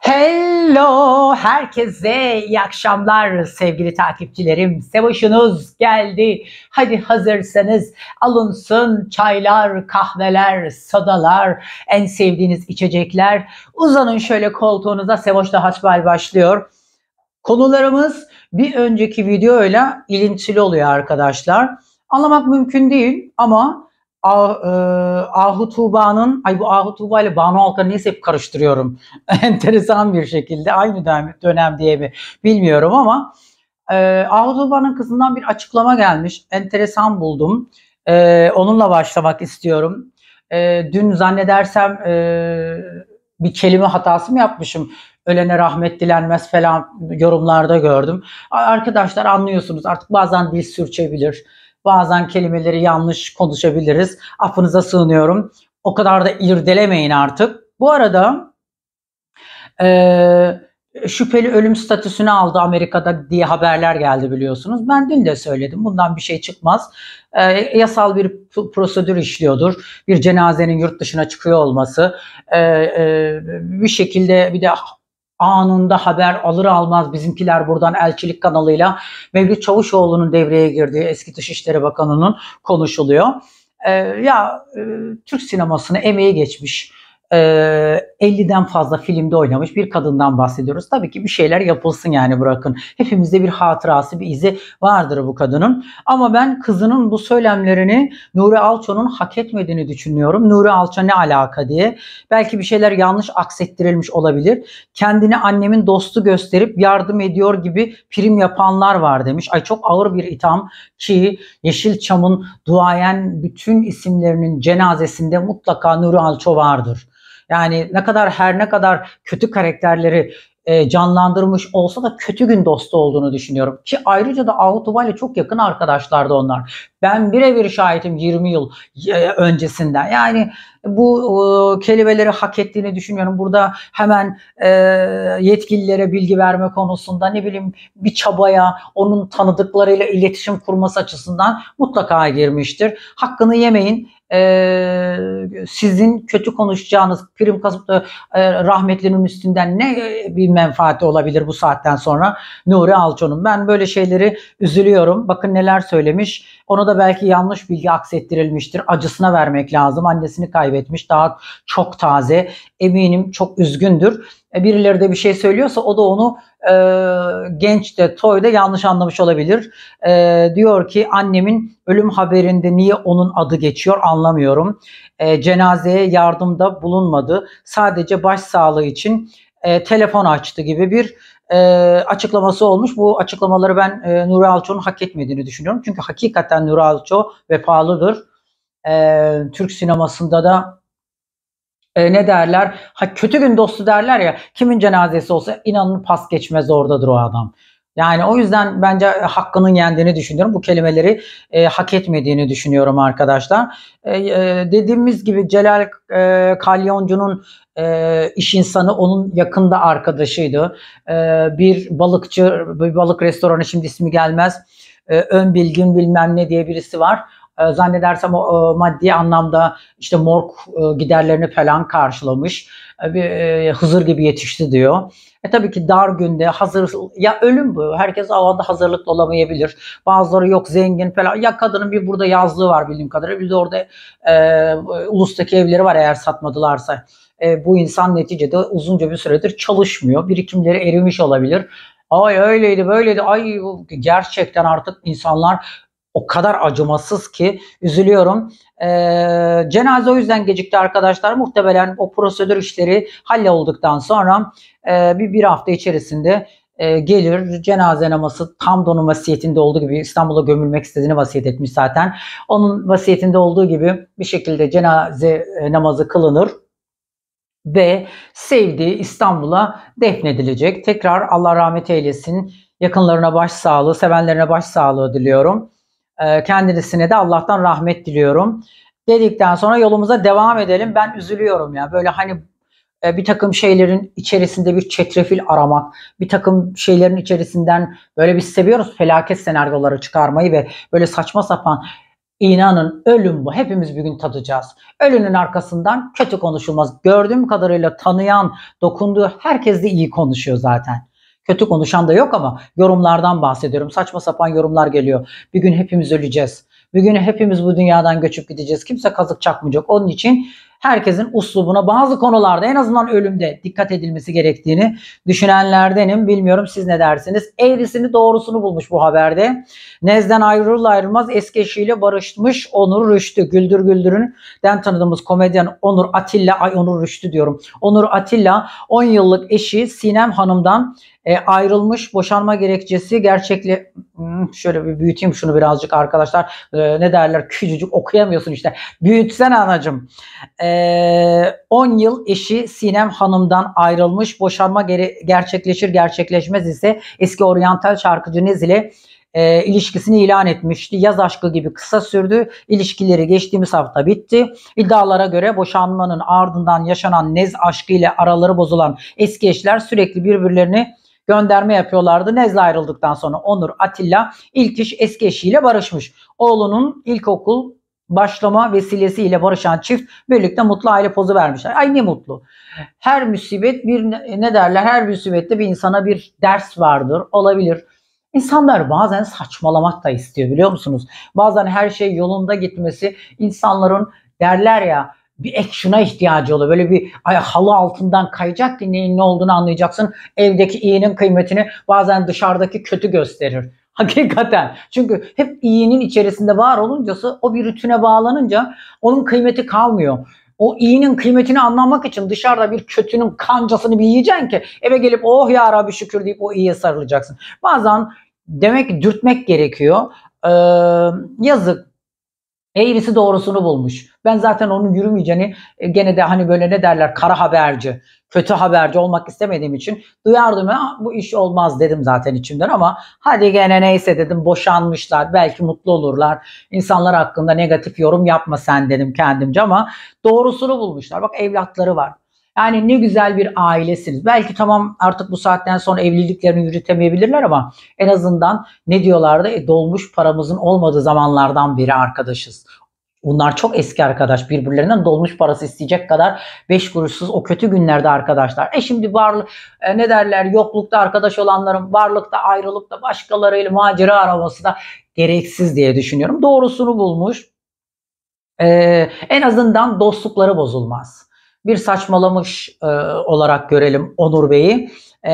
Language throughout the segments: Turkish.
Hello herkese iyi akşamlar sevgili takipçilerim. Sevoşunuz geldi. Hadi hazırsanız alınsın çaylar, kahveler, sodalar, en sevdiğiniz içecekler. Uzanın şöyle koltuğunuza Sevoş'la hasbel başlıyor. Konularımız bir önceki videoyla ilintili oluyor arkadaşlar. Anlamak mümkün değil ama Ah, e, Ahu Tuğba'nın, ay bu Ahu Tuğba ile Banu Alkan neyse hep karıştırıyorum. Enteresan bir şekilde aynı dönem, dönem diye mi bilmiyorum ama e, Ahu Tuğba'nın kızından bir açıklama gelmiş. Enteresan buldum. E, onunla başlamak istiyorum. E, dün zannedersem e, bir kelime hatası mı yapmışım? Ölene rahmet dilenmez falan yorumlarda gördüm. Arkadaşlar anlıyorsunuz artık bazen dil sürçebilir Bazen kelimeleri yanlış konuşabiliriz. Affınıza sığınıyorum. O kadar da irdelemeyin artık. Bu arada e, şüpheli ölüm statüsünü aldı Amerika'da diye haberler geldi biliyorsunuz. Ben dün de söyledim. Bundan bir şey çıkmaz. E, yasal bir prosedür işliyordur. Bir cenazenin yurt dışına çıkıyor olması. E, e, bir şekilde bir de anında haber alır almaz bizimkiler buradan elçilik kanalıyla Mevlüt Çavuşoğlu'nun devreye girdiği eski Dışişleri Bakanı'nın konuşuluyor. Ee, ya e, Türk sinemasını emeği geçmiş e, ee, 50'den fazla filmde oynamış bir kadından bahsediyoruz. Tabii ki bir şeyler yapılsın yani bırakın. Hepimizde bir hatırası, bir izi vardır bu kadının. Ama ben kızının bu söylemlerini Nuri Alço'nun hak etmediğini düşünüyorum. Nuri Alço ne alaka diye. Belki bir şeyler yanlış aksettirilmiş olabilir. Kendini annemin dostu gösterip yardım ediyor gibi prim yapanlar var demiş. Ay çok ağır bir itham ki Yeşilçam'ın duayen bütün isimlerinin cenazesinde mutlaka Nuri Alço vardır. Yani ne kadar her ne kadar kötü karakterleri e, canlandırmış olsa da kötü gün dostu olduğunu düşünüyorum. Ki ayrıca da Ahutuba ile çok yakın arkadaşlardı onlar. Ben birebir şahitim 20 yıl e, öncesinden. Yani bu e, kelimeleri hak ettiğini düşünüyorum. Burada hemen e, yetkililere bilgi verme konusunda ne bileyim bir çabaya onun tanıdıklarıyla iletişim kurması açısından mutlaka girmiştir. Hakkını yemeyin e, sizin kötü konuşacağınız prim kasıp da e, rahmetlinin üstünden ne e, bir menfaati olabilir bu saatten sonra Nuri Alçon'un. Ben böyle şeyleri üzülüyorum. Bakın neler söylemiş. Onu da belki yanlış bilgi aksettirilmiştir. Acısına vermek lazım. Annesini kaybetmiş. Daha çok taze. Eminim çok üzgündür. E, birileri de bir şey söylüyorsa o da onu e, genç de toy da yanlış anlamış olabilir. E, diyor ki annemin ölüm haberinde niye onun adı geçiyor anlamıyorum. E, cenazeye yardımda bulunmadı. Sadece baş sağlığı için e, telefon açtı gibi bir e, açıklaması olmuş. Bu açıklamaları ben e, Nuri Alço'nun hak etmediğini düşünüyorum. Çünkü hakikaten Nuri Alço vefalıdır. E, Türk sinemasında da e, ne derler? Ha kötü gün dostu derler ya. Kimin cenazesi olsa inanın pas geçmez oradadır o adam. Yani o yüzden bence e, hakkının yendiğini düşünüyorum. Bu kelimeleri e, hak etmediğini düşünüyorum arkadaşlar. E, e, dediğimiz gibi Celal e, Kalyoncu'nun e, iş insanı onun yakında arkadaşıydı. E, bir balıkçı, bir balık restoranı şimdi ismi gelmez. E, ön bilgin bilmem ne diye birisi var ee, zannedersem o, e, maddi anlamda işte morg e, giderlerini falan karşılamış. E, Hızır e, gibi yetişti diyor. E tabii ki dar günde hazır ya ölüm bu. Herkes alanda hazırlıklı olamayabilir. Bazıları yok zengin falan. Ya kadının bir burada yazlığı var bildiğim kadarıyla. Bir de orada e, ulustaki evleri var eğer satmadılarsa. E, bu insan neticede uzunca bir süredir çalışmıyor. Birikimleri erimiş olabilir. Ay öyleydi böyleydi. Ay gerçekten artık insanlar o kadar acımasız ki üzülüyorum. Ee, cenaze o yüzden gecikti arkadaşlar. Muhtemelen o prosedür işleri halle olduktan sonra e, bir, bir hafta içerisinde e, gelir cenaze namazı tam da onun vasiyetinde olduğu gibi İstanbul'a gömülmek istediğini vasiyet etmiş zaten. Onun vasiyetinde olduğu gibi bir şekilde cenaze e, namazı kılınır ve sevdiği İstanbul'a defnedilecek. Tekrar Allah rahmet eylesin. Yakınlarına baş başsağlığı, sevenlerine sağlığı diliyorum. Ee, kendisine de Allah'tan rahmet diliyorum. Dedikten sonra yolumuza devam edelim. Ben üzülüyorum ya. Böyle hani e, bir takım şeylerin içerisinde bir çetrefil aramak, bir takım şeylerin içerisinden böyle biz seviyoruz felaket senaryoları çıkarmayı ve böyle saçma sapan inanın ölüm bu. Hepimiz bir gün tadacağız. Ölünün arkasından kötü konuşulmaz. Gördüğüm kadarıyla tanıyan, dokunduğu herkes de iyi konuşuyor zaten. Kötü konuşan da yok ama yorumlardan bahsediyorum. Saçma sapan yorumlar geliyor. Bir gün hepimiz öleceğiz. Bir gün hepimiz bu dünyadan göçüp gideceğiz. Kimse kazık çakmayacak. Onun için herkesin uslubuna bazı konularda en azından ölümde dikkat edilmesi gerektiğini düşünenlerdenim. Bilmiyorum siz ne dersiniz? Eğrisini doğrusunu bulmuş bu haberde. Nezden ayrılır ayrılmaz eski eşiyle barışmış Onur Rüştü. Güldür Güldür'ün den tanıdığımız komedyen Onur Atilla, ay Onur Rüştü diyorum. Onur Atilla 10 yıllık eşi Sinem Hanım'dan e, ayrılmış boşanma gerekçesi gerçekli hmm, şöyle bir büyüteyim şunu birazcık arkadaşlar e, ne derler küçücük okuyamıyorsun işte büyütsen anacım e, 10 yıl eşi Sinem Hanım'dan ayrılmış boşanma gere- gerçekleşir gerçekleşmez ise eski oryantal şarkıcı Nez ile e, ilişkisini ilan etmişti. Yaz aşkı gibi kısa sürdü. İlişkileri geçtiğimiz hafta bitti. İddialara göre boşanmanın ardından yaşanan nez aşkı ile araları bozulan eski eşler sürekli birbirlerini gönderme yapıyorlardı. Nezle ayrıldıktan sonra Onur Atilla ilk iş eski eşiyle barışmış. Oğlunun ilkokul başlama vesilesiyle barışan çift birlikte mutlu aile pozu vermişler. Ay ne mutlu. Her musibet bir ne derler her musibette bir insana bir ders vardır olabilir. İnsanlar bazen saçmalamak da istiyor biliyor musunuz? Bazen her şey yolunda gitmesi insanların derler ya bir action'a ihtiyacı oluyor. Böyle bir ay, halı altından kayacak ki neyin ne olduğunu anlayacaksın. Evdeki iyinin kıymetini bazen dışarıdaki kötü gösterir. Hakikaten. Çünkü hep iyinin içerisinde var oluncası o bir rutine bağlanınca onun kıymeti kalmıyor. O iyinin kıymetini anlamak için dışarıda bir kötünün kancasını bir yiyeceksin ki eve gelip oh ya Rabbi şükür deyip o iyiye sarılacaksın. Bazen demek dürtmek gerekiyor. Ee, yazık Eğrisi doğrusunu bulmuş. Ben zaten onun yürümeyeceğini e, gene de hani böyle ne derler kara haberci, kötü haberci olmak istemediğim için duyardım ya bu iş olmaz dedim zaten içimden ama hadi gene neyse dedim boşanmışlar belki mutlu olurlar. İnsanlar hakkında negatif yorum yapma sen dedim kendimce ama doğrusunu bulmuşlar. Bak evlatları var. Yani ne güzel bir ailesiniz. Belki tamam artık bu saatten sonra evliliklerini yürütemeyebilirler ama en azından ne diyorlardı? E, dolmuş paramızın olmadığı zamanlardan biri arkadaşız. Bunlar çok eski arkadaş birbirlerinden dolmuş parası isteyecek kadar 5 kuruşsuz o kötü günlerde arkadaşlar. E şimdi varlık e, ne derler yoklukta arkadaş olanların varlıkta ayrılıkta başkalarıyla macera araması gereksiz diye düşünüyorum. Doğrusunu bulmuş. E, en azından dostlukları bozulmaz bir saçmalamış e, olarak görelim Onur Bey'i. E,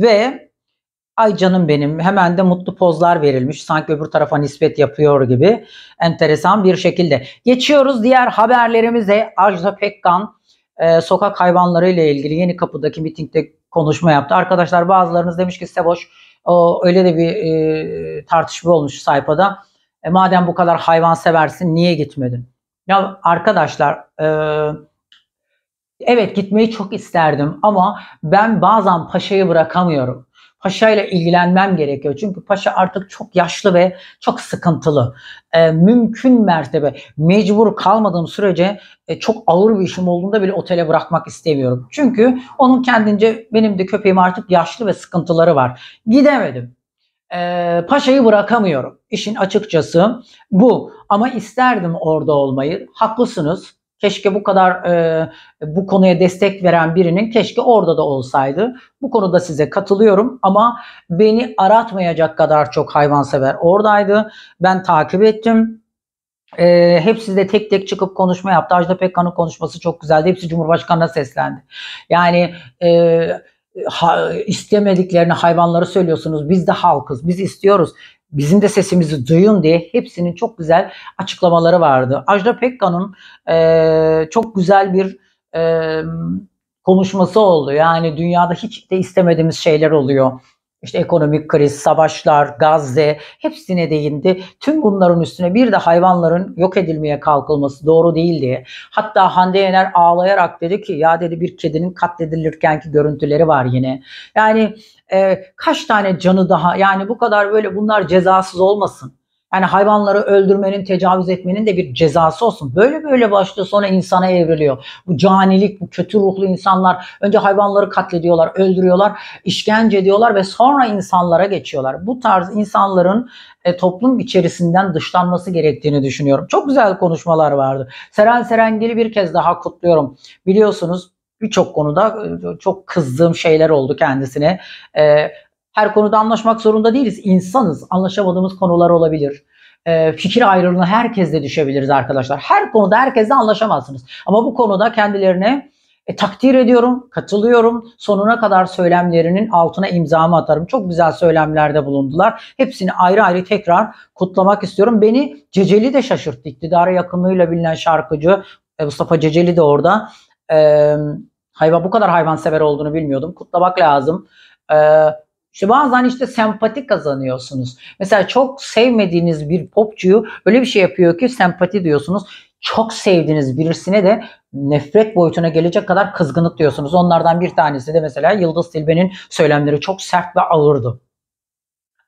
ve ay canım benim hemen de mutlu pozlar verilmiş. Sanki öbür tarafa nispet yapıyor gibi enteresan bir şekilde. Geçiyoruz diğer haberlerimize. Ajda Pekkan e, sokak hayvanları ile ilgili yeni kapıdaki mitingde konuşma yaptı. Arkadaşlar bazılarınız demiş ki Seboş o, öyle de bir e, tartışma olmuş sayfada. E, madem bu kadar hayvan seversin niye gitmedin? Ya arkadaşlar eee Evet gitmeyi çok isterdim ama ben bazen paşayı bırakamıyorum. Paşa ile ilgilenmem gerekiyor. Çünkü paşa artık çok yaşlı ve çok sıkıntılı. E, mümkün mertebe mecbur kalmadığım sürece e, çok ağır bir işim olduğunda bile otele bırakmak istemiyorum. Çünkü onun kendince benim de köpeğim artık yaşlı ve sıkıntıları var. Gidemedim. E, paşayı bırakamıyorum. İşin açıkçası bu. Ama isterdim orada olmayı. Haklısınız. Keşke bu kadar e, bu konuya destek veren birinin keşke orada da olsaydı. Bu konuda size katılıyorum ama beni aratmayacak kadar çok hayvansever oradaydı. Ben takip ettim. E, hepsi de tek tek çıkıp konuşma yaptı. Ajda Pekkan'ın konuşması çok güzeldi. Hepsi Cumhurbaşkanı'na seslendi. Yani e, ha, istemediklerini hayvanlara söylüyorsunuz. Biz de halkız. Biz istiyoruz bizim de sesimizi duyun diye hepsinin çok güzel açıklamaları vardı. Ajda Pekkan'ın e, çok güzel bir e, konuşması oldu. Yani dünyada hiç de istemediğimiz şeyler oluyor işte ekonomik kriz, savaşlar, Gazze hepsine değindi. Tüm bunların üstüne bir de hayvanların yok edilmeye kalkılması doğru değil diye. Hatta Hande Yener ağlayarak dedi ki ya dedi bir kedinin katledilirkenki görüntüleri var yine. Yani e, kaç tane canı daha yani bu kadar böyle bunlar cezasız olmasın. Yani hayvanları öldürmenin, tecavüz etmenin de bir cezası olsun. Böyle böyle başlıyor sonra insana evriliyor. Bu canilik, bu kötü ruhlu insanlar önce hayvanları katlediyorlar, öldürüyorlar, işkence ediyorlar ve sonra insanlara geçiyorlar. Bu tarz insanların e, toplum içerisinden dışlanması gerektiğini düşünüyorum. Çok güzel konuşmalar vardı. Seren Serengil'i bir kez daha kutluyorum. Biliyorsunuz birçok konuda e, çok kızdığım şeyler oldu kendisine. E, her konuda anlaşmak zorunda değiliz. İnsanız. Anlaşamadığımız konular olabilir. E, fikir ayrılığına herkesle düşebiliriz arkadaşlar. Her konuda herkesle anlaşamazsınız. Ama bu konuda kendilerine e, takdir ediyorum, katılıyorum. Sonuna kadar söylemlerinin altına imzamı atarım. Çok güzel söylemlerde bulundular. Hepsini ayrı ayrı tekrar kutlamak istiyorum. Beni Ceceli de şaşırttı. İktidara yakınlığıyla bilinen şarkıcı e, Mustafa Ceceli de orada. E, hayvan bu kadar hayvansever olduğunu bilmiyordum. Kutlamak lazım. E, işte bazen işte sempati kazanıyorsunuz. Mesela çok sevmediğiniz bir popçuyu öyle bir şey yapıyor ki sempati diyorsunuz. Çok sevdiğiniz birisine de nefret boyutuna gelecek kadar kızgınlık diyorsunuz. Onlardan bir tanesi de mesela Yıldız Tilbe'nin söylemleri çok sert ve ağırdı.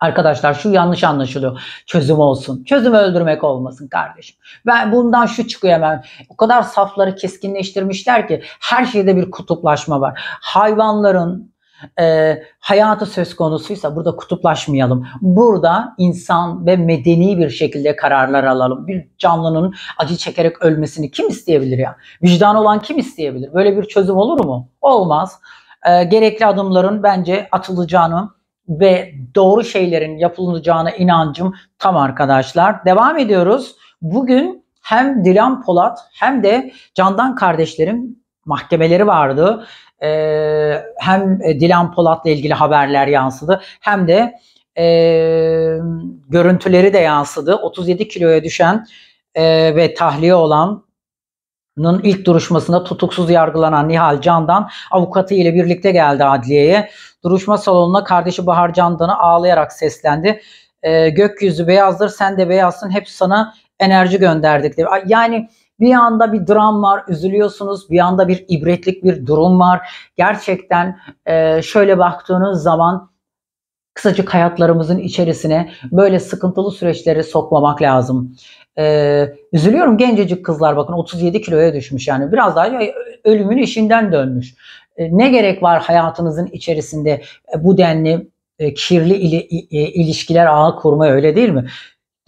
Arkadaşlar şu yanlış anlaşılıyor. Çözüm olsun. Çözüm öldürmek olmasın kardeşim. Ben bundan şu çıkıyor hemen. O kadar safları keskinleştirmişler ki her şeyde bir kutuplaşma var. Hayvanların, e, hayatı söz konusuysa burada kutuplaşmayalım. Burada insan ve medeni bir şekilde kararlar alalım. Bir canlının acı çekerek ölmesini kim isteyebilir ya? Vicdan olan kim isteyebilir? Böyle bir çözüm olur mu? Olmaz. E, gerekli adımların bence atılacağını ve doğru şeylerin yapılacağına inancım tam arkadaşlar. Devam ediyoruz. Bugün hem Dilan Polat hem de Candan kardeşlerim mahkemeleri vardı. Ee, e, hem Dilan Polat'la ilgili haberler yansıdı hem de e, görüntüleri de yansıdı. 37 kiloya düşen e, ve tahliye olan ilk duruşmasında tutuksuz yargılanan Nihal Candan avukatı ile birlikte geldi adliyeye. Duruşma salonuna kardeşi Bahar Candan'ı ağlayarak seslendi. E, gökyüzü beyazdır sen de beyazsın hep sana enerji gönderdik. Yani bir anda bir dram var, üzülüyorsunuz. Bir anda bir ibretlik bir durum var. Gerçekten e, şöyle baktığınız zaman kısacık hayatlarımızın içerisine böyle sıkıntılı süreçleri sokmamak lazım. Ee, üzülüyorum gencecik kızlar bakın 37 kiloya düşmüş yani biraz daha e, ölümün işinden dönmüş. Ee, ne gerek var hayatınızın içerisinde bu denli e, kirli ili, e, ilişkiler ağ kurma öyle değil mi?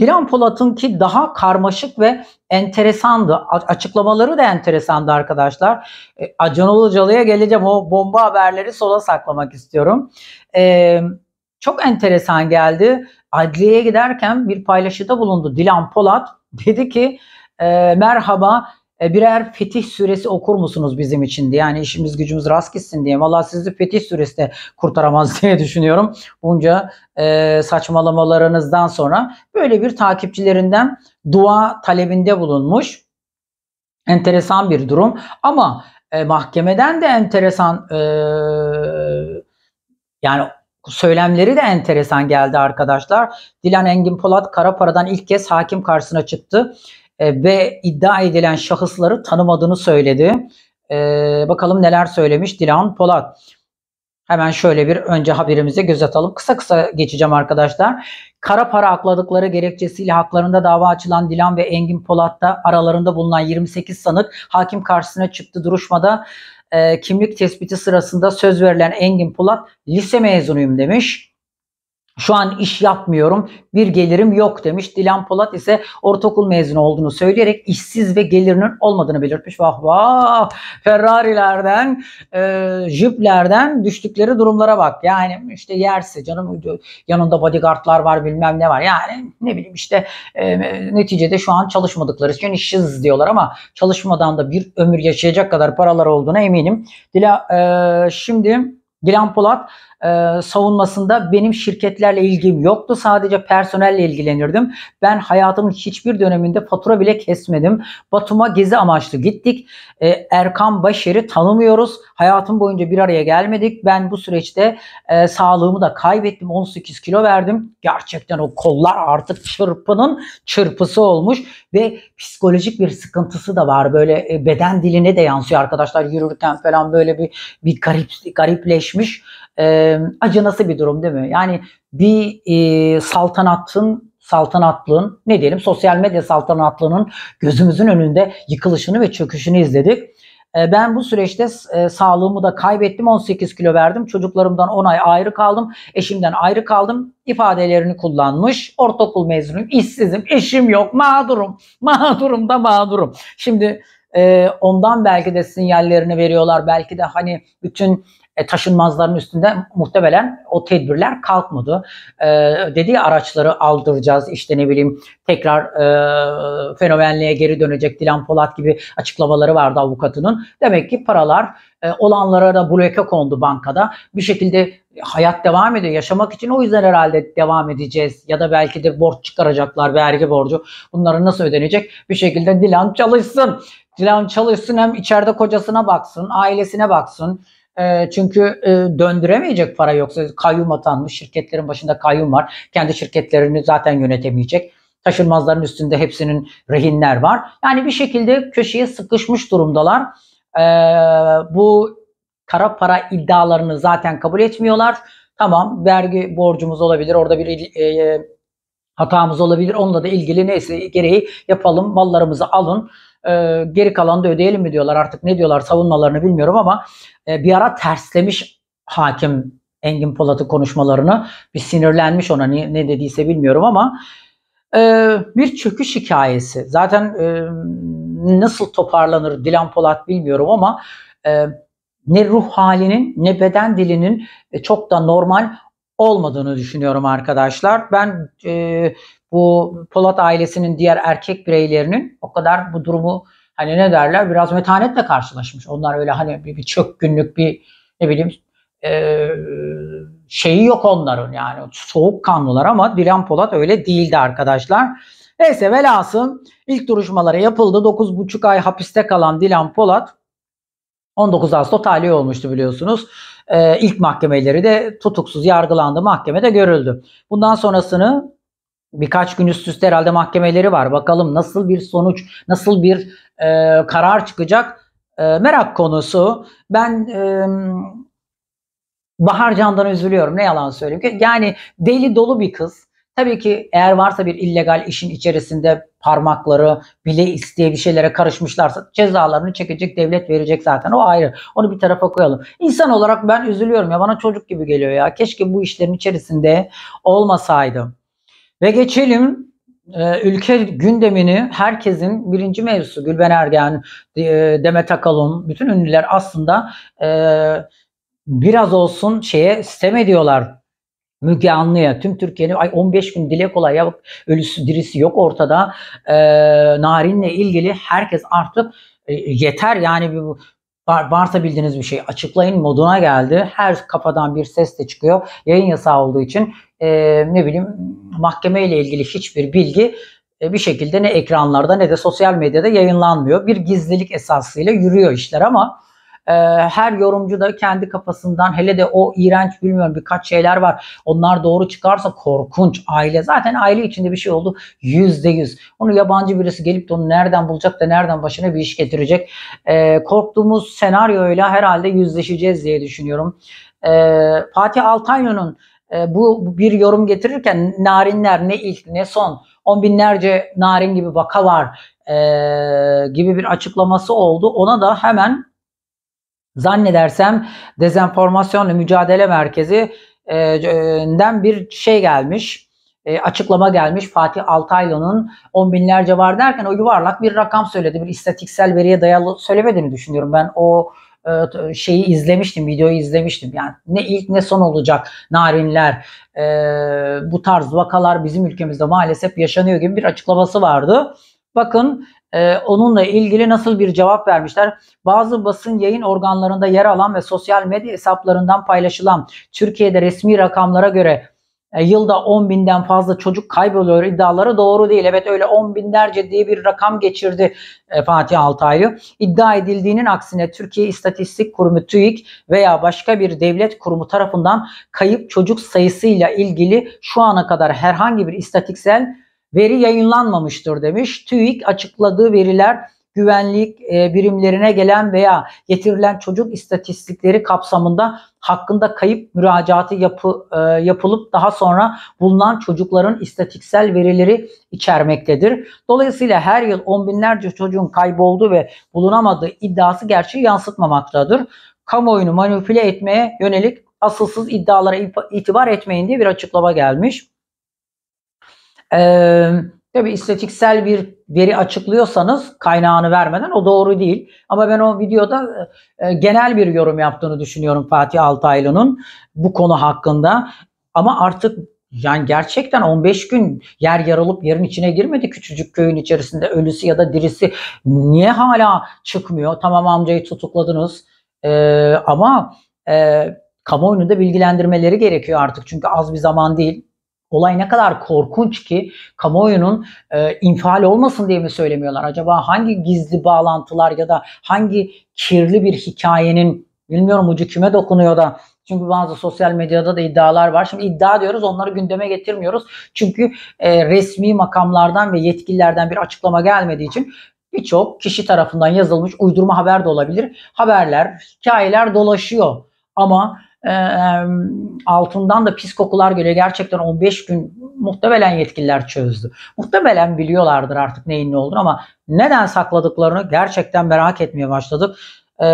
Dilan Polat'ın ki daha karmaşık ve enteresandı. Açıklamaları da enteresandı arkadaşlar. E, Acanoğlu geleceğim. O bomba haberleri sola saklamak istiyorum. E, çok enteresan geldi. Adliyeye giderken bir paylaşıda bulundu Dilan Polat. Dedi ki e, merhaba e, birer Fetih süresi okur musunuz bizim için diye. Yani işimiz gücümüz rast gitsin diye. Valla sizi Fetih süresi de kurtaramaz diye düşünüyorum. Bunca e, saçmalamalarınızdan sonra böyle bir takipçilerinden dua talebinde bulunmuş. Enteresan bir durum. Ama e, mahkemeden de enteresan e, yani söylemleri de enteresan geldi arkadaşlar. Dilan Engin Polat Kara para'dan ilk kez hakim karşısına çıktı. E, ve iddia edilen şahısları tanımadığını söyledi. E, bakalım neler söylemiş Dilan Polat. Hemen şöyle bir önce haberimize göz atalım. Kısa kısa geçeceğim arkadaşlar. Kara para akladıkları gerekçesiyle haklarında dava açılan Dilan ve Engin Polat'ta aralarında bulunan 28 sanık hakim karşısına çıktı duruşmada. E, kimlik tespiti sırasında söz verilen Engin Polat lise mezunuyum demiş. Şu an iş yapmıyorum, bir gelirim yok demiş. Dilan Polat ise ortaokul mezunu olduğunu söyleyerek işsiz ve gelirinin olmadığını belirtmiş. Vah vah Ferrari'lerden, e, jiplerden düştükleri durumlara bak. Yani işte yerse canım yanında bodyguardlar var bilmem ne var. Yani ne bileyim işte e, neticede şu an çalışmadıkları için işsiz diyorlar ama çalışmadan da bir ömür yaşayacak kadar paralar olduğuna eminim. Dila e, şimdi... Dilan Polat e, savunmasında benim şirketlerle ilgim yoktu. Sadece personelle ilgilenirdim. Ben hayatımın hiçbir döneminde fatura bile kesmedim. Batum'a gezi amaçlı gittik. E, Erkan Başer'i tanımıyoruz. Hayatım boyunca bir araya gelmedik. Ben bu süreçte e, sağlığımı da kaybettim. 18 kilo verdim. Gerçekten o kollar artık çırpının çırpısı olmuş ve psikolojik bir sıkıntısı da var. Böyle e, beden diline de yansıyor arkadaşlar yürürken falan böyle bir bir garip garipleş birleşmiş. E, acı nasıl bir durum değil mi? Yani bir e, saltanatın saltanatlığın ne diyelim sosyal medya saltanatlığının gözümüzün önünde yıkılışını ve çöküşünü izledik. Ben bu süreçte sağlığımı da kaybettim. 18 kilo verdim. Çocuklarımdan 10 ay ayrı kaldım. Eşimden ayrı kaldım. İfadelerini kullanmış. Ortaokul mezunuyum. işsizim. Eşim yok. Mağdurum. Mağdurum da mağdurum. Şimdi ondan belki de sinyallerini veriyorlar. Belki de hani bütün e, taşınmazların üstünde muhtemelen o tedbirler kalkmadı. E, dediği araçları aldıracağız işte ne bileyim tekrar e, fenomenliğe geri dönecek Dilan Polat gibi açıklamaları vardı avukatının. Demek ki paralar e, olanlara da bloke kondu bankada. Bir şekilde hayat devam ediyor. Yaşamak için o yüzden herhalde devam edeceğiz. Ya da belki de borç çıkaracaklar, vergi borcu. Bunları nasıl ödenecek? Bir şekilde Dilan çalışsın. Dilan çalışsın hem içeride kocasına baksın, ailesine baksın. Ee, çünkü e, döndüremeyecek para yoksa kayyum atanmış şirketlerin başında kayyum var. Kendi şirketlerini zaten yönetemeyecek. Taşınmazların üstünde hepsinin rehinler var. Yani bir şekilde köşeye sıkışmış durumdalar. Ee, bu kara para iddialarını zaten kabul etmiyorlar. Tamam vergi borcumuz olabilir. Orada bir e, e, hatamız olabilir. Onunla da ilgili neyse gereği yapalım. Mallarımızı alın e, geri kalanı da ödeyelim mi diyorlar artık ne diyorlar savunmalarını bilmiyorum ama e, bir ara terslemiş hakim Engin Polat'ın konuşmalarını. Bir sinirlenmiş ona ne, ne dediyse bilmiyorum ama e, bir çöküş hikayesi. Zaten e, nasıl toparlanır Dilan Polat bilmiyorum ama e, ne ruh halinin ne beden dilinin e, çok da normal olmadığını düşünüyorum arkadaşlar. Ben e, bu Polat ailesinin diğer erkek bireylerinin o kadar bu durumu hani ne derler biraz metanetle karşılaşmış. Onlar öyle hani bir, bir çök günlük bir ne bileyim e, şeyi yok onların yani soğuk kanlılar ama Dilan Polat öyle değildi arkadaşlar. Neyse velhasıl ilk duruşmaları yapıldı. 9,5 ay hapiste kalan Dilan Polat 19 Ağustos'ta tahliye olmuştu biliyorsunuz e, ilk mahkemeleri de tutuksuz yargılandı mahkemede görüldü. Bundan sonrasını birkaç gün üst üste herhalde mahkemeleri var. Bakalım nasıl bir sonuç, nasıl bir e, karar çıkacak e, merak konusu. Ben e, Baharcan'dan üzülüyorum ne yalan söyleyeyim. ki, Yani deli dolu bir kız. Tabii ki eğer varsa bir illegal işin içerisinde parmakları, bile isteye bir şeylere karışmışlarsa cezalarını çekecek devlet verecek zaten. O ayrı. Onu bir tarafa koyalım. İnsan olarak ben üzülüyorum ya bana çocuk gibi geliyor ya. Keşke bu işlerin içerisinde olmasaydı. Ve geçelim e, ülke gündemini herkesin birinci mevzusu Gülben Ergen, e, Demet Akalın, bütün ünlüler aslında e, biraz olsun şeye sistem ediyorlar Müge Anlı'ya tüm Türkiye'nin ay 15 gün dile kolay ya ölüsü dirisi yok ortada. Ee, Narin'le ilgili herkes artık e, yeter yani bir, var, varsa bildiğiniz bir şey açıklayın moduna geldi. Her kafadan bir ses de çıkıyor. Yayın yasağı olduğu için e, ne bileyim mahkemeyle ilgili hiçbir bilgi e, bir şekilde ne ekranlarda ne de sosyal medyada yayınlanmıyor. Bir gizlilik esasıyla yürüyor işler ama ee, her yorumcu da kendi kafasından hele de o iğrenç bilmiyorum birkaç şeyler var. Onlar doğru çıkarsa korkunç aile. Zaten aile içinde bir şey oldu. Yüzde yüz. Onu yabancı birisi gelip de onu nereden bulacak da nereden başına bir iş getirecek. E, korktuğumuz senaryoyla herhalde yüzleşeceğiz diye düşünüyorum. E, Fatih Altaylı'nın e, bu bir yorum getirirken narinler ne ilk ne son on binlerce narin gibi vaka var e, gibi bir açıklaması oldu. Ona da hemen Zannedersem dezenformasyonla mücadele merkezinden e, e, bir şey gelmiş. E, açıklama gelmiş Fatih Altaylı'nın on binlerce var derken o yuvarlak bir rakam söyledi. Bir istatiksel veriye dayalı söylemediğini düşünüyorum. Ben o e, şeyi izlemiştim, videoyu izlemiştim. Yani ne ilk ne son olacak narinler, e, bu tarz vakalar bizim ülkemizde maalesef yaşanıyor gibi bir açıklaması vardı. Bakın e, onunla ilgili nasıl bir cevap vermişler? Bazı basın yayın organlarında yer alan ve sosyal medya hesaplarından paylaşılan Türkiye'de resmi rakamlara göre e, yılda 10 binden fazla çocuk kayboluyor iddiaları doğru değil. Evet öyle 10 binlerce diye bir rakam geçirdi e, Fatih Altaylı. İddia edildiğinin aksine Türkiye İstatistik Kurumu TÜİK veya başka bir devlet kurumu tarafından kayıp çocuk sayısıyla ilgili şu ana kadar herhangi bir istatiksel veri yayınlanmamıştır demiş. TÜİK açıkladığı veriler güvenlik e, birimlerine gelen veya getirilen çocuk istatistikleri kapsamında hakkında kayıp müracaatı yapı, e, yapılıp daha sonra bulunan çocukların istatistiksel verileri içermektedir. Dolayısıyla her yıl on binlerce çocuğun kaybolduğu ve bulunamadığı iddiası gerçeği yansıtmamaktadır. Kamuoyunu manipüle etmeye yönelik asılsız iddialara itibar etmeyin diye bir açıklama gelmiş. Ee, tabii istatiksel bir veri açıklıyorsanız kaynağını vermeden o doğru değil. Ama ben o videoda e, e, genel bir yorum yaptığını düşünüyorum Fatih Altaylı'nın bu konu hakkında. Ama artık yani gerçekten 15 gün yer yarılıp yerin içine girmedi küçücük köyün içerisinde ölüsü ya da dirisi. Niye hala çıkmıyor? Tamam amcayı tutukladınız ee, ama e, kamuoyunu da bilgilendirmeleri gerekiyor artık. Çünkü az bir zaman değil. Olay ne kadar korkunç ki kamuoyunun e, infial olmasın diye mi söylemiyorlar? Acaba hangi gizli bağlantılar ya da hangi kirli bir hikayenin bilmiyorum ucu küme dokunuyor da çünkü bazı sosyal medyada da iddialar var. Şimdi iddia diyoruz onları gündeme getirmiyoruz. Çünkü e, resmi makamlardan ve yetkililerden bir açıklama gelmediği için birçok kişi tarafından yazılmış uydurma haber de olabilir. Haberler, hikayeler dolaşıyor. Ama e, altından da pis kokular geliyor. Gerçekten 15 gün muhtemelen yetkililer çözdü. Muhtemelen biliyorlardır artık neyin ne olduğunu ama neden sakladıklarını gerçekten merak etmeye başladık. E,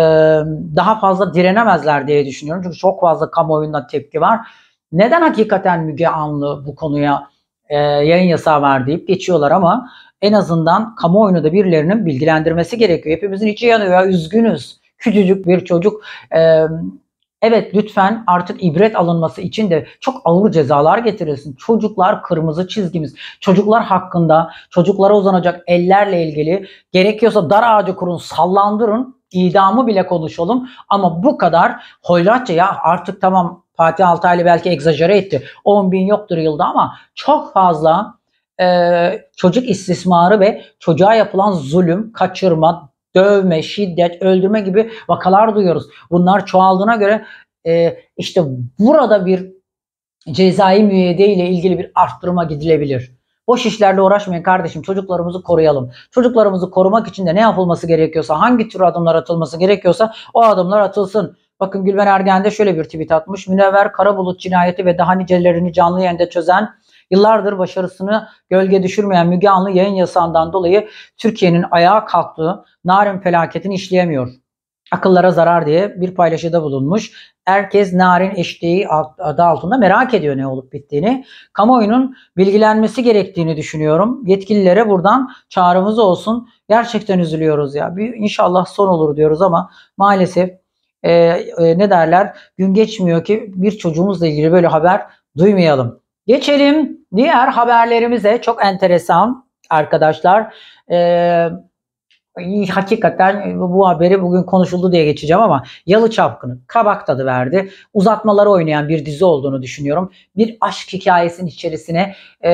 daha fazla direnemezler diye düşünüyorum. Çünkü çok fazla kamuoyunda tepki var. Neden hakikaten Müge Anlı bu konuya e, yayın yasağı var deyip geçiyorlar ama en azından kamuoyunu da birilerinin bilgilendirmesi gerekiyor. Hepimizin içi yanıyor, üzgünüz. Küçücük bir çocuk e, Evet lütfen artık ibret alınması için de çok ağır cezalar getirilsin. Çocuklar kırmızı çizgimiz. Çocuklar hakkında çocuklara uzanacak ellerle ilgili gerekiyorsa dar ağacı kurun sallandırın. idamı bile konuşalım ama bu kadar hoyratça ya artık tamam Fatih Altaylı belki egzajere etti. 10 bin yoktur yılda ama çok fazla e, çocuk istismarı ve çocuğa yapılan zulüm, kaçırma, dövme, şiddet, öldürme gibi vakalar duyuyoruz. Bunlar çoğaldığına göre e, işte burada bir cezai müeyyide ile ilgili bir arttırma gidilebilir. Boş işlerle uğraşmayın kardeşim. Çocuklarımızı koruyalım. Çocuklarımızı korumak için de ne yapılması gerekiyorsa, hangi tür adımlar atılması gerekiyorsa o adımlar atılsın. Bakın Gülben Ergen de şöyle bir tweet atmış. Münevver Karabulut cinayeti ve daha nicelerini canlı yayında çözen Yıllardır başarısını gölge düşürmeyen Müge Anlı yayın yasağından dolayı Türkiye'nin ayağa kalktığı narin felaketini işleyemiyor. Akıllara zarar diye bir paylaşıda bulunmuş. Herkes narin eşliği adı altında merak ediyor ne olup bittiğini. Kamuoyunun bilgilenmesi gerektiğini düşünüyorum. Yetkililere buradan çağrımız olsun. Gerçekten üzülüyoruz ya. Bir, inşallah son olur diyoruz ama maalesef e, e, ne derler gün geçmiyor ki bir çocuğumuzla ilgili böyle haber duymayalım. Geçelim Diğer haberlerimize çok enteresan arkadaşlar. Ee, hakikaten e, bu haberi bugün konuşuldu diye geçeceğim ama Yalı Çapkını kabak tadı verdi. Uzatmaları oynayan bir dizi olduğunu düşünüyorum. Bir aşk hikayesinin içerisine e,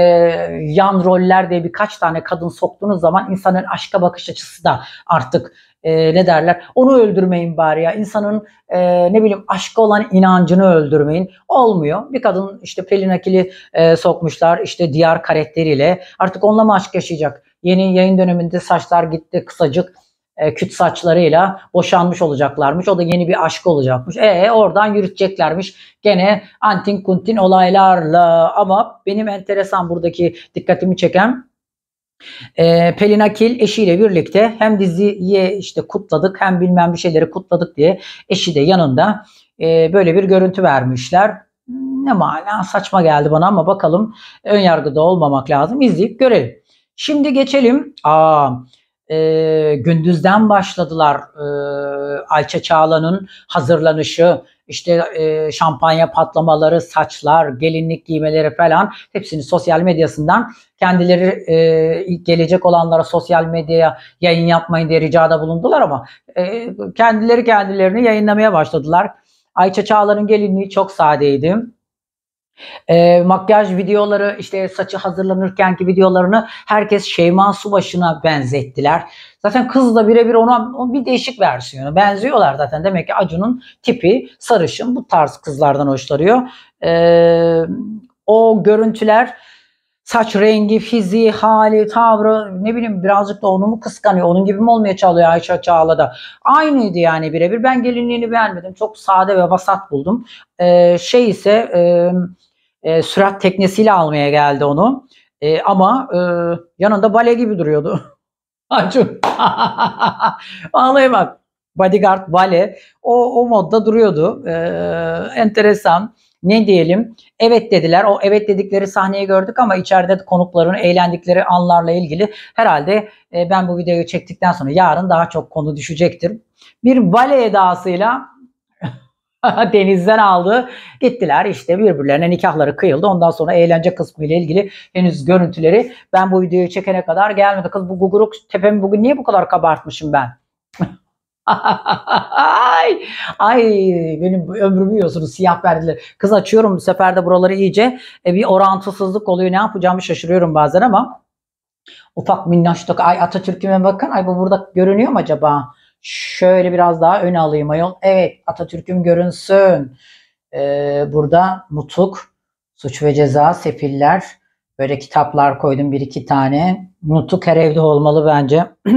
yan roller diye birkaç tane kadın soktuğunuz zaman insanın aşka bakış açısı da artık e, ne derler onu öldürmeyin bari ya insanın e, ne bileyim aşka olan inancını öldürmeyin olmuyor bir kadın işte Pelin Akil'i e, sokmuşlar işte diğer karakteriyle artık onunla mı aşk yaşayacak Yeni yayın döneminde saçlar gitti kısacık e, küt saçlarıyla boşanmış olacaklarmış. O da yeni bir aşk olacakmış. E oradan yürüteceklermiş. Gene antin kuntin olaylarla ama benim enteresan buradaki dikkatimi çeken e, Pelin Akil eşiyle birlikte hem diziyi işte kutladık hem bilmem bir şeyleri kutladık diye eşi de yanında e, böyle bir görüntü vermişler. Ne mana saçma geldi bana ama bakalım ön yargıda olmamak lazım. İzleyip görelim. Şimdi geçelim. Aa, e, gündüzden başladılar e, Ayça Çağlan'ın hazırlanışı, işte e, şampanya patlamaları, saçlar, gelinlik giymeleri falan hepsini sosyal medyasından kendileri e, gelecek olanlara sosyal medyaya yayın yapmayın diye ricada bulundular ama e, kendileri kendilerini yayınlamaya başladılar. Ayça Çağlar'ın gelinliği çok sadeydi. E, makyaj videoları işte saçı hazırlanırkenki videolarını herkes Şeyma Subaşı'na benzettiler. Zaten kız da birebir ona, ona bir değişik versiyonu. Benziyorlar zaten. Demek ki Acun'un tipi sarışın bu tarz kızlardan hoşlanıyor. E, o görüntüler saç rengi, fiziği, hali, tavrı ne bileyim birazcık da onu mu kıskanıyor? Onun gibi mi olmaya çalışıyor Ayşe Çağla'da? Aynıydı yani birebir. Ben gelinliğini beğenmedim. Çok sade ve vasat buldum. Ee, şey ise e, e, sürat teknesiyle almaya geldi onu. E, ama e, yanında bale gibi duruyordu. Acun. Vallahi bak. Bodyguard bale. O, o modda duruyordu. E, enteresan ne diyelim evet dediler. O evet dedikleri sahneyi gördük ama içeride konukların eğlendikleri anlarla ilgili herhalde e, ben bu videoyu çektikten sonra yarın daha çok konu düşecektir. Bir vale edasıyla denizden aldı. Gittiler işte birbirlerine nikahları kıyıldı. Ondan sonra eğlence kısmı ile ilgili henüz görüntüleri ben bu videoyu çekene kadar gelmedi. Kız bu guguruk tepemi bugün niye bu kadar kabartmışım ben? ay, ay benim ömrümü yiyorsunuz siyah verdiler. Kız açıyorum bu sefer de buraları iyice. E, bir orantısızlık oluyor ne yapacağımı şaşırıyorum bazen ama. Ufak minnoşluk ay Atatürk'üme bakın ay bu burada görünüyor mu acaba? Şöyle biraz daha öne alayım ayol. Evet Atatürk'üm görünsün. Ee, burada Mutuk, Suç ve Ceza, Sefiller. Böyle kitaplar koydum bir iki tane. Mutuk her evde olmalı bence.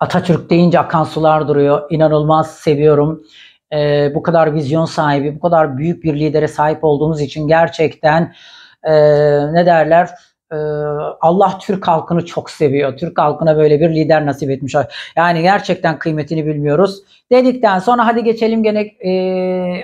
Atatürk deyince akan sular duruyor. İnanılmaz seviyorum. Ee, bu kadar vizyon sahibi, bu kadar büyük bir lidere sahip olduğumuz için gerçekten e, ne derler? E, Allah Türk halkını çok seviyor. Türk halkına böyle bir lider nasip etmiş. Yani gerçekten kıymetini bilmiyoruz. Dedikten sonra hadi geçelim gene e,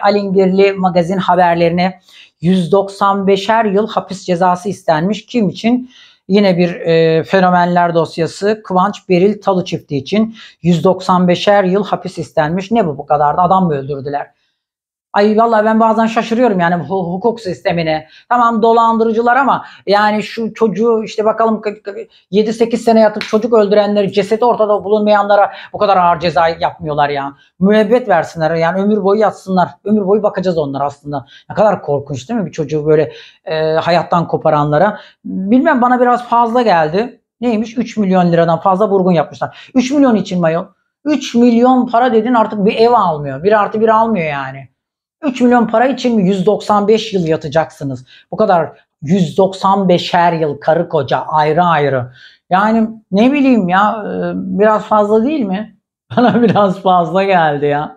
Alingirli magazin haberlerine. 195'er yıl hapis cezası istenmiş. Kim için? Yine bir e, fenomenler dosyası Kıvanç Beril Talı çifti için 195'er yıl hapis istenmiş. Ne bu bu kadar da adam mı öldürdüler? Ay vallahi ben bazen şaşırıyorum yani hukuk sistemine. Tamam dolandırıcılar ama yani şu çocuğu işte bakalım 7-8 sene yatıp çocuk öldürenleri, cesedi ortada bulunmayanlara bu kadar ağır ceza yapmıyorlar ya. Müebbet versinler yani ömür boyu yatsınlar. Ömür boyu bakacağız onlar aslında. Ne kadar korkunç değil mi bir çocuğu böyle e, hayattan koparanlara. Bilmem bana biraz fazla geldi. Neymiş? 3 milyon liradan fazla vurgun yapmışlar. 3 milyon için mayo. 3 milyon para dedin artık bir ev almıyor. Bir artı bir almıyor yani. 3 milyon para için mi 195 yıl yatacaksınız? Bu kadar 195'er yıl karı koca ayrı ayrı. Yani ne bileyim ya e, biraz fazla değil mi? Bana biraz fazla geldi ya.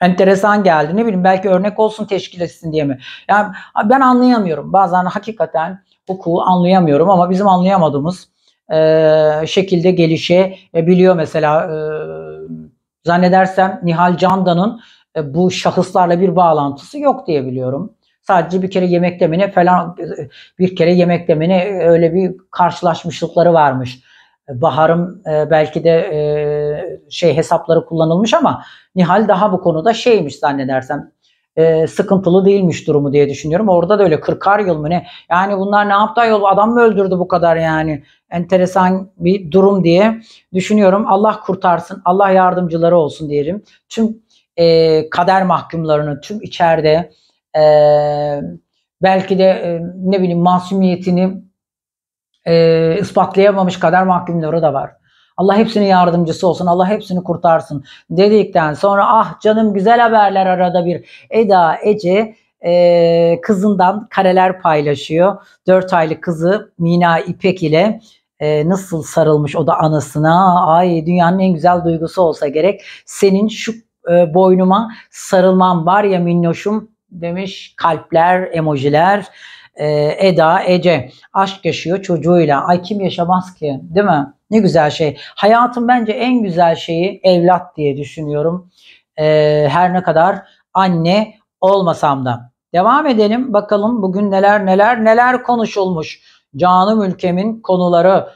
Enteresan geldi. Ne bileyim belki örnek olsun teşkil etsin diye mi? Yani ben anlayamıyorum. Bazen hakikaten hukuku anlayamıyorum ama bizim anlayamadığımız e, şekilde biliyor Mesela e, zannedersem Nihal Candan'ın e, bu şahıslarla bir bağlantısı yok diye biliyorum. Sadece bir kere yemek yemeklemine falan bir kere yemek yemeklemine e, öyle bir karşılaşmışlıkları varmış. E, Bahar'ın belki de şey hesapları kullanılmış ama Nihal daha bu konuda şeymiş zannedersem sıkıntılı değilmiş durumu diye düşünüyorum. Orada da öyle 40'ar yıl mı ne? Yani bunlar ne yaptı yol adam mı öldürdü bu kadar yani? Enteresan bir durum diye düşünüyorum. Allah kurtarsın. Allah yardımcıları olsun diyelim. Çünkü e, kader mahkumlarını tüm içeride e, belki de e, ne bileyim masumiyetini e, ispatlayamamış kader mahkumları da var. Allah hepsinin yardımcısı olsun. Allah hepsini kurtarsın dedikten sonra ah canım güzel haberler arada bir Eda Ece e, kızından kareler paylaşıyor. 4 aylık kızı Mina İpek ile e, nasıl sarılmış o da anasına. Ay dünyanın en güzel duygusu olsa gerek. Senin şu e, boynuma sarılmam var ya minnoşum demiş kalpler, emojiler. E, Eda, Ece aşk yaşıyor çocuğuyla. Ay kim yaşamaz ki değil mi? Ne güzel şey. Hayatın bence en güzel şeyi evlat diye düşünüyorum. E, her ne kadar anne olmasam da. Devam edelim bakalım bugün neler neler neler konuşulmuş. Canım ülkemin konuları,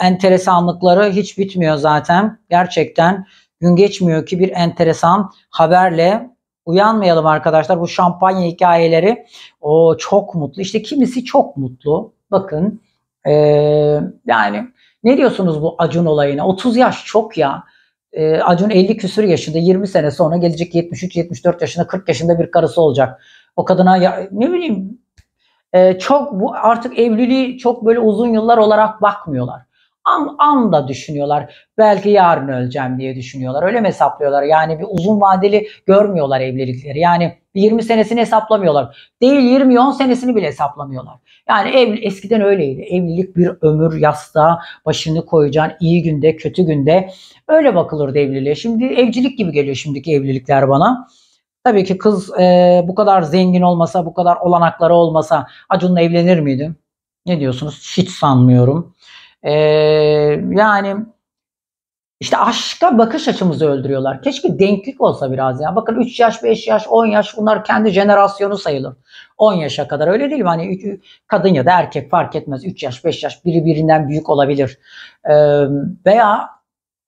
enteresanlıkları hiç bitmiyor zaten. Gerçekten gün geçmiyor ki bir enteresan haberle uyanmayalım arkadaşlar. Bu şampanya hikayeleri o çok mutlu. İşte kimisi çok mutlu. Bakın ee, yani ne diyorsunuz bu Acun olayına? 30 yaş çok ya. Ee, Acun 50 küsür yaşında 20 sene sonra gelecek 73-74 yaşında 40 yaşında bir karısı olacak. O kadına ya, ne bileyim e, çok bu artık evliliği çok böyle uzun yıllar olarak bakmıyorlar an, anda düşünüyorlar. Belki yarın öleceğim diye düşünüyorlar. Öyle mi hesaplıyorlar? Yani bir uzun vadeli görmüyorlar evlilikleri. Yani 20 senesini hesaplamıyorlar. Değil 20 10 senesini bile hesaplamıyorlar. Yani ev, eskiden öyleydi. Evlilik bir ömür yastığa başını koyacaksın iyi günde kötü günde. Öyle bakılırdı evliliğe. Şimdi evcilik gibi geliyor şimdiki evlilikler bana. Tabii ki kız e, bu kadar zengin olmasa, bu kadar olanakları olmasa Acun'la evlenir miydim? Ne diyorsunuz? Hiç sanmıyorum. Ee, yani işte aşka bakış açımızı öldürüyorlar. Keşke denklik olsa biraz ya. Bakın 3 yaş, 5 yaş, 10 yaş bunlar kendi jenerasyonu sayılır. 10 yaşa kadar öyle değil mi? Hani kadın ya da erkek fark etmez. 3 yaş, 5 yaş biri birinden büyük olabilir. Ee, veya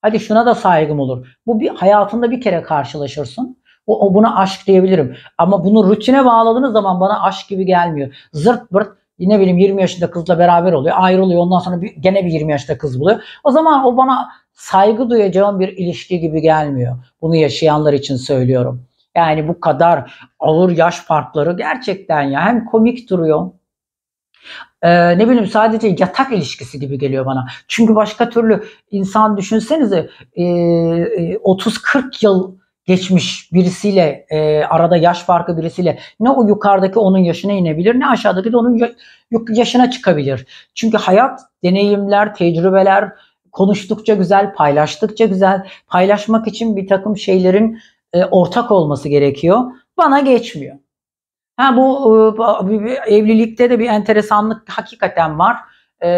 hadi şuna da saygım olur. Bu bir hayatında bir kere karşılaşırsın. O, o buna aşk diyebilirim. Ama bunu rutine bağladığınız zaman bana aşk gibi gelmiyor. Zırt pırt e, ne bileyim 20 yaşında kızla beraber oluyor. Ayrılıyor. Ondan sonra bir, gene bir 20 yaşında kız buluyor. O zaman o bana saygı duyacağım bir ilişki gibi gelmiyor. Bunu yaşayanlar için söylüyorum. Yani bu kadar ağır yaş farkları gerçekten ya hem komik duruyor. Ee, ne bileyim sadece yatak ilişkisi gibi geliyor bana. Çünkü başka türlü insan düşünsenize e, 30-40 e, yıl geçmiş birisiyle e, arada yaş farkı birisiyle ne o yukarıdaki onun yaşına inebilir ne aşağıdaki de onun yaşına çıkabilir. Çünkü hayat deneyimler, tecrübeler konuştukça güzel, paylaştıkça güzel. Paylaşmak için bir takım şeylerin e, ortak olması gerekiyor. Bana geçmiyor. Ha bu e, evlilikte de bir enteresanlık hakikaten var e,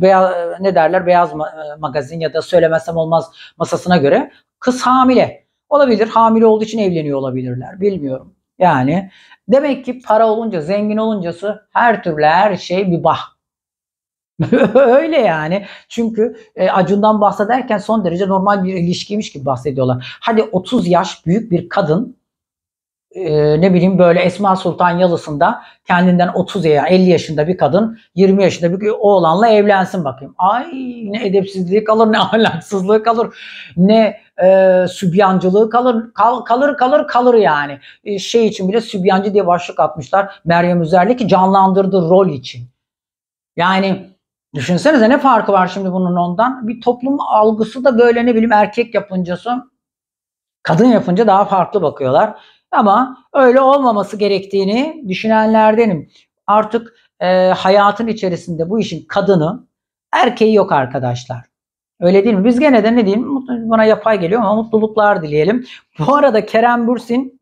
beyaz, e, ne derler beyaz ma e, magazin ya da söylemezsem olmaz masasına göre Kız hamile. Olabilir. Hamile olduğu için evleniyor olabilirler. Bilmiyorum. Yani demek ki para olunca, zengin oluncası her türlü her şey bir bah. Öyle yani. Çünkü e, acından bahsederken son derece normal bir ilişkiymiş gibi bahsediyorlar. Hadi 30 yaş büyük bir kadın e, ne bileyim böyle Esma Sultan Yalısı'nda kendinden 30 ya 50 yaşında bir kadın 20 yaşında bir oğlanla evlensin bakayım. Ay ne edepsizlik alır ne ahlaksızlık alır ne e, sübyancılığı kalır, kal, kalır kalır kalır yani. E, şey için bile sübyancı diye başlık atmışlar Meryem Üzerli ki canlandırdığı rol için. Yani düşünsenize ne farkı var şimdi bunun ondan? Bir toplum algısı da böyle ne bileyim erkek yapıncası kadın yapınca daha farklı bakıyorlar. Ama öyle olmaması gerektiğini düşünenlerdenim. Artık e, hayatın içerisinde bu işin kadını, erkeği yok arkadaşlar. Öyle değil mi? Biz gene de ne diyeyim? Bana yapay geliyor ama mutluluklar dileyelim. Bu arada Kerem Bürsin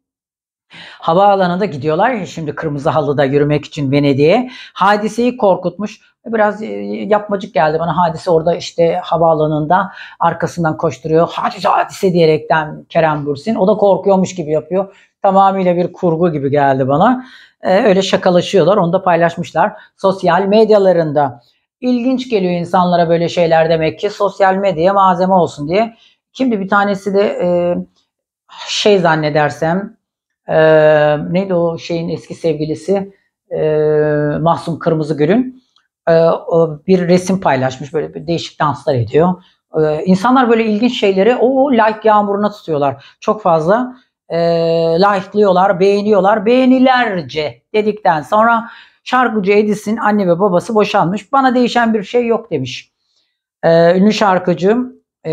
havaalanında gidiyorlar ya şimdi kırmızı halıda yürümek için Venedik'e. Hadiseyi korkutmuş. Biraz e, yapmacık geldi bana. Hadise orada işte havaalanında arkasından koşturuyor. Hadise hadise diyerekten Kerem Bürsin. O da korkuyormuş gibi yapıyor. Tamamıyla bir kurgu gibi geldi bana. Ee, öyle şakalaşıyorlar. Onu da paylaşmışlar. Sosyal medyalarında. İlginç geliyor insanlara böyle şeyler demek ki sosyal medyaya malzeme olsun diye. Şimdi bir tanesi de e, şey zannedersem e, neydi o şeyin eski sevgilisi e, Mahsun Kırmızıgül'ün e, bir resim paylaşmış böyle bir değişik danslar ediyor. E, insanlar böyle ilginç şeyleri o like yağmuruna tutuyorlar. Çok fazla e, like'lıyorlar, beğeniyorlar. Beğenilerce dedikten sonra Şarkıcı Edis'in anne ve babası boşanmış. Bana değişen bir şey yok demiş. Ee, ünlü şarkıcı e,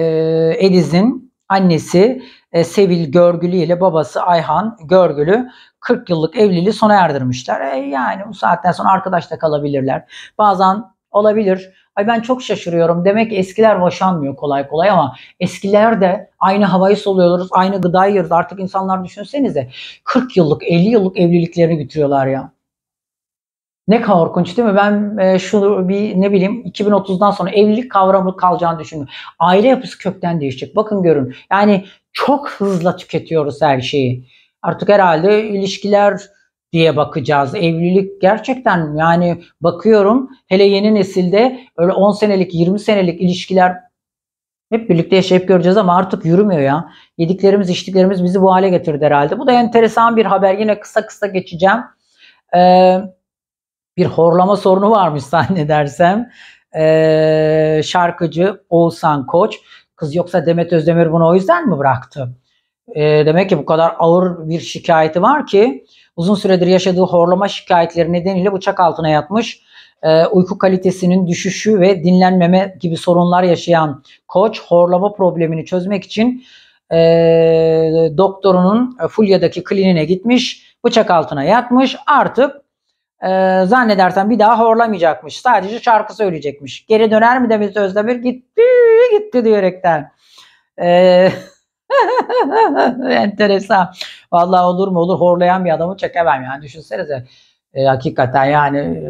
Edis'in annesi e, Sevil Görgülü ile babası Ayhan Görgülü 40 yıllık evliliği sona erdirmişler. E, yani bu saatten sonra arkadaş da kalabilirler. Bazen olabilir. Ay ben çok şaşırıyorum. Demek ki eskiler boşanmıyor kolay kolay ama eskiler de aynı havayı soluyoruz, aynı gıdayı yiyoruz. Artık insanlar düşünsenize 40 yıllık, 50 yıllık evliliklerini bitiriyorlar ya. Ne korkunç değil mi? Ben e, şunu bir ne bileyim 2030'dan sonra evlilik kavramı kalacağını düşünüyorum. Aile yapısı kökten değişecek. Bakın görün. Yani çok hızlı tüketiyoruz her şeyi. Artık herhalde ilişkiler diye bakacağız. Evlilik gerçekten yani bakıyorum hele yeni nesilde öyle 10 senelik 20 senelik ilişkiler hep birlikte yaşayıp göreceğiz ama artık yürümüyor ya. Yediklerimiz içtiklerimiz bizi bu hale getirdi herhalde. Bu da enteresan bir haber. Yine kısa kısa geçeceğim. Eee bir horlama sorunu varmış zannedersem. Ee, şarkıcı Oğuzhan Koç. Kız yoksa Demet Özdemir bunu o yüzden mi bıraktı? Ee, demek ki bu kadar ağır bir şikayeti var ki uzun süredir yaşadığı horlama şikayetleri nedeniyle bıçak altına yatmış. Ee, uyku kalitesinin düşüşü ve dinlenmeme gibi sorunlar yaşayan koç horlama problemini çözmek için e, doktorunun Fulya'daki kliniğine gitmiş, bıçak altına yatmış. Artık e, zannedersem bir daha horlamayacakmış. Sadece şarkı söyleyecekmiş. Geri döner mi demiş Özdemir gitti gitti diyerekten. E, enteresan. Vallahi olur mu olur horlayan bir adamı çekemem yani düşünsenize. E, hakikaten yani e,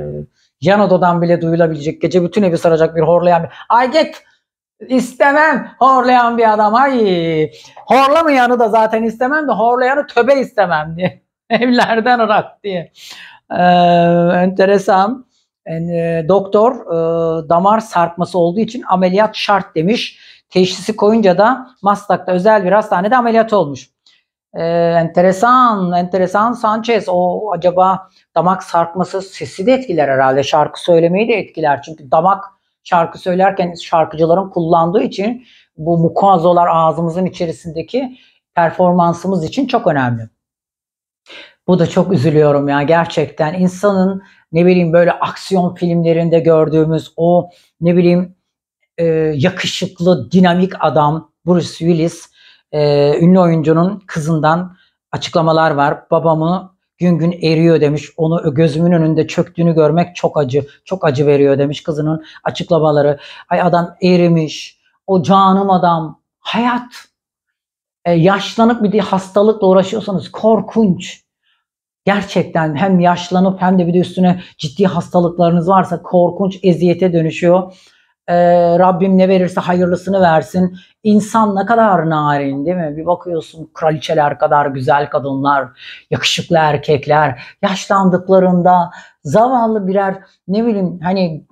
yan odadan bile duyulabilecek gece bütün evi saracak bir horlayan bir. Ay git istemem horlayan bir adam. Ay horlamayanı da zaten istemem de horlayanı töbe istemem diye. Evlerden ırak diye. Ee, enteresan. Yani, e, doktor e, damar sarkması olduğu için ameliyat şart demiş. Teşhisi koyunca da Mastak'ta özel bir hastanede ameliyat olmuş. E, enteresan, enteresan Sanchez. O acaba damak sarkması sesi de etkiler herhalde. Şarkı söylemeyi de etkiler. Çünkü damak şarkı söylerken şarkıcıların kullandığı için bu mukozolar ağzımızın içerisindeki performansımız için çok önemli. Bu da çok üzülüyorum ya gerçekten. insanın ne bileyim böyle aksiyon filmlerinde gördüğümüz o ne bileyim e, yakışıklı, dinamik adam Bruce Willis e, ünlü oyuncunun kızından açıklamalar var. Babamı gün gün eriyor demiş. Onu gözümün önünde çöktüğünü görmek çok acı, çok acı veriyor demiş kızının açıklamaları. Ay adam erimiş. O canım adam. Hayat. E, yaşlanıp bir de hastalıkla uğraşıyorsanız korkunç gerçekten hem yaşlanıp hem de bir de üstüne ciddi hastalıklarınız varsa korkunç eziyete dönüşüyor. Ee, Rabbim ne verirse hayırlısını versin. İnsan ne kadar narin değil mi? Bir bakıyorsun kraliçeler kadar güzel kadınlar, yakışıklı erkekler yaşlandıklarında zavallı birer ne bileyim hani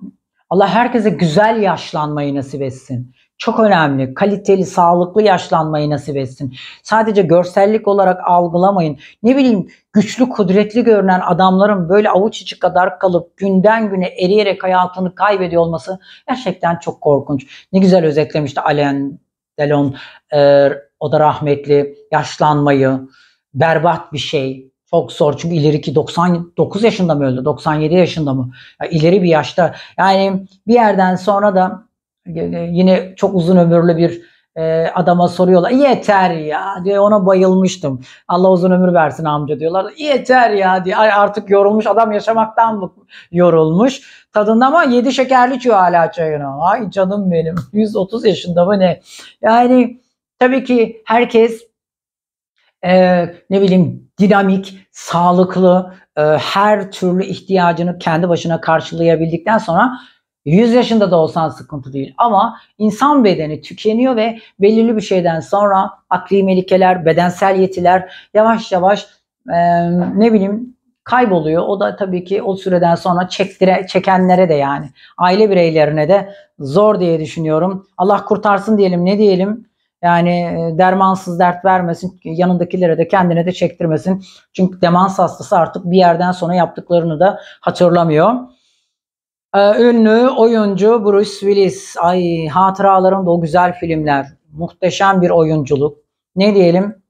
Allah herkese güzel yaşlanmayı nasip etsin çok önemli. Kaliteli, sağlıklı yaşlanmayı nasip etsin. Sadece görsellik olarak algılamayın. Ne bileyim güçlü, kudretli görünen adamların böyle avuç içi kadar kalıp günden güne eriyerek hayatını kaybediyor olması gerçekten çok korkunç. Ne güzel özetlemişti Alain Delon. E, o da rahmetli. Yaşlanmayı, berbat bir şey. Çok zor çünkü ileriki 99 yaşında mı öldü? 97 yaşında mı? Ya ileri bir yaşta. Yani bir yerden sonra da e, yine çok uzun ömürlü bir e, adama soruyorlar. Yeter ya diye ona bayılmıştım. Allah uzun ömür versin amca diyorlar. Yeter ya diye Ay, artık yorulmuş adam yaşamaktan mı yorulmuş. Tadında ama yedi şekerli içiyor hala çayını. Ay canım benim 130 yaşında mı ne? Yani tabii ki herkes e, ne bileyim dinamik, sağlıklı, e, her türlü ihtiyacını kendi başına karşılayabildikten sonra 100 yaşında da olsan sıkıntı değil ama insan bedeni tükeniyor ve belirli bir şeyden sonra akli melikeler, bedensel yetiler yavaş yavaş e, ne bileyim kayboluyor. O da tabii ki o süreden sonra çektire, çekenlere de yani aile bireylerine de zor diye düşünüyorum. Allah kurtarsın diyelim ne diyelim. Yani dermansız dert vermesin, yanındakilere de kendine de çektirmesin. Çünkü demans hastası artık bir yerden sonra yaptıklarını da hatırlamıyor. Ee, ünlü oyuncu Bruce Willis. Ay hatıralarımda o güzel filmler. Muhteşem bir oyunculuk. Ne diyelim?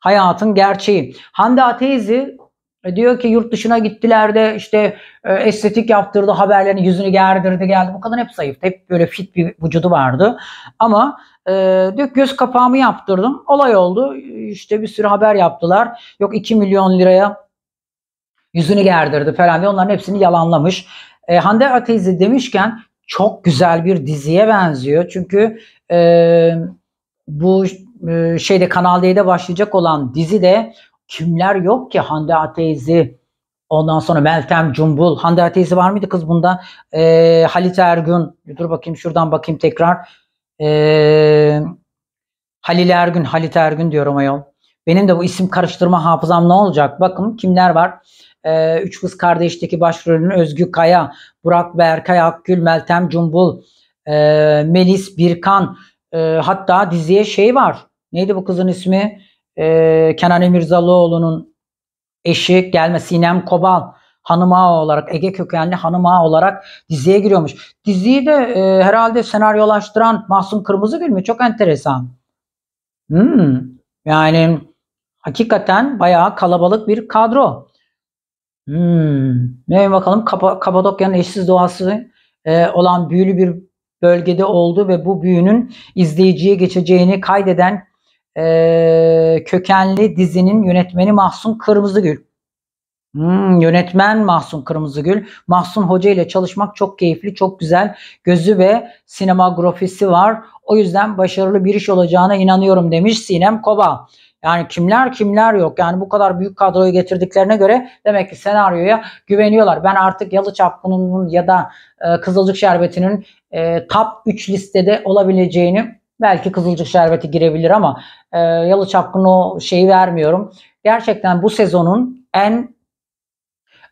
Hayatın gerçeği. Hande Ateyzi e, diyor ki yurt dışına gittiler de işte e, estetik yaptırdı haberlerini yüzünü gerdirdi geldi. Bu kadın hep zayıf, Hep böyle fit bir vücudu vardı. Ama e, diyor göz kapağımı yaptırdım. Olay oldu. İşte bir sürü haber yaptılar. Yok 2 milyon liraya yüzünü gerdirdi falan diye onların hepsini yalanlamış. E, Hande Ateyzi demişken çok güzel bir diziye benziyor. Çünkü e, bu e, şeyde Kanal D'de başlayacak olan dizi de kimler yok ki Hande Ateyzi ondan sonra Meltem Cumbul Hande Ateyzi var mıydı kız bunda e, Halit Ergün dur bakayım şuradan bakayım tekrar e, Halil Ergün Halit Ergün diyorum ayol benim de bu isim karıştırma hafızam ne olacak bakın kimler var e, Üç Kız Kardeş'teki başrolünü Özgü Kaya, Burak Berkay Akgül, Meltem Cumbul, e, Melis Birkan e, hatta diziye şey var. Neydi bu kızın ismi? E, Kenan Emirzalıoğlu'nun eşi gelme Sinem Kobal hanım ağa olarak Ege kökenli hanım ağa olarak diziye giriyormuş. Diziyi de e, herhalde senaryolaştıran Mahsun Kırmızıgül mü? Çok enteresan. Hmm. Yani hakikaten bayağı kalabalık bir kadro. Hmm. Ne bakalım Kap Kapadokya'nın eşsiz doğası e, olan büyülü bir bölgede oldu ve bu büyünün izleyiciye geçeceğini kaydeden e, kökenli dizinin yönetmeni Mahsun Kırmızıgül. Hmm, yönetmen Mahsun Kırmızıgül. Mahsun Hoca ile çalışmak çok keyifli, çok güzel. Gözü ve sinemografisi var. O yüzden başarılı bir iş olacağına inanıyorum demiş Sinem Koba. Yani kimler kimler yok. Yani bu kadar büyük kadroyu getirdiklerine göre demek ki senaryoya güveniyorlar. Ben artık Yalı Çapkın'ın ya da e, Kızılcık Şerbeti'nin e, top 3 listede olabileceğini belki Kızılcık Şerbeti girebilir ama e, Yalı Çapkın'a şeyi vermiyorum. Gerçekten bu sezonun en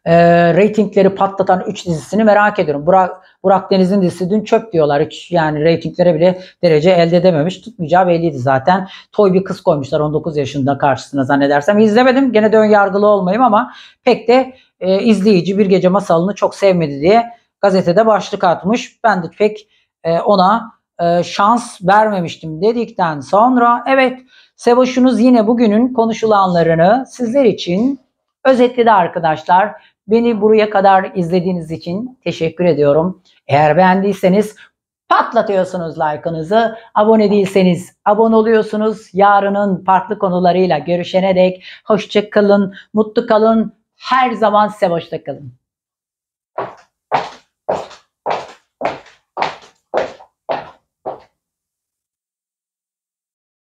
e, reytingleri patlatan 3 dizisini merak ediyorum. Burak, Burak Deniz'in dizisi dün çöp diyorlar. Hiç yani reytinglere bile derece elde edememiş. Tutmayacağı belliydi zaten. Toy bir kız koymuşlar 19 yaşında karşısına zannedersem. izlemedim Gene de ön yargılı olmayayım ama pek de e, izleyici bir gece masalını çok sevmedi diye gazetede başlık atmış. Ben de pek e, ona e, şans vermemiştim dedikten sonra evet Sevoş'unuz yine bugünün konuşulanlarını sizler için özetledi arkadaşlar. Beni buraya kadar izlediğiniz için teşekkür ediyorum. Eğer beğendiyseniz patlatıyorsunuz like'ınızı. Abone değilseniz abone oluyorsunuz. Yarının farklı konularıyla görüşene dek hoşça kalın, mutlu kalın. Her zaman size hoşça kalın.